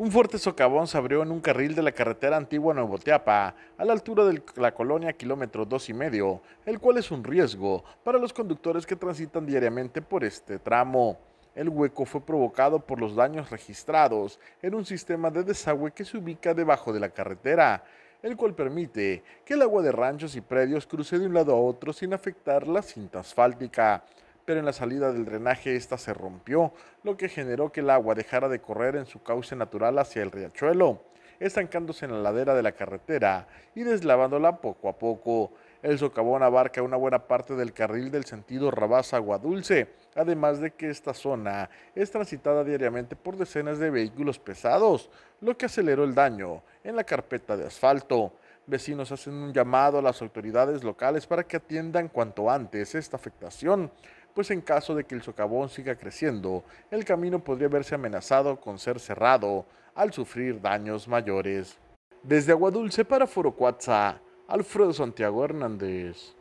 Un fuerte socavón se abrió en un carril de la carretera antigua Nuevo Teapa, a la altura de la colonia kilómetro dos y medio, el cual es un riesgo para los conductores que transitan diariamente por este tramo. El hueco fue provocado por los daños registrados en un sistema de desagüe que se ubica debajo de la carretera, el cual permite que el agua de ranchos y predios cruce de un lado a otro sin afectar la cinta asfáltica en la salida del drenaje esta se rompió, lo que generó que el agua dejara de correr en su cauce natural hacia el riachuelo, estancándose en la ladera de la carretera y deslavándola poco a poco. El socavón abarca una buena parte del carril del sentido Rabás-Agua Dulce, además de que esta zona es transitada diariamente por decenas de vehículos pesados, lo que aceleró el daño en la carpeta de asfalto. Vecinos hacen un llamado a las autoridades locales para que atiendan cuanto antes esta afectación, pues en caso de que el socavón siga creciendo, el camino podría verse amenazado con ser cerrado al sufrir daños mayores. Desde Agua Dulce para Foro Alfredo Santiago Hernández.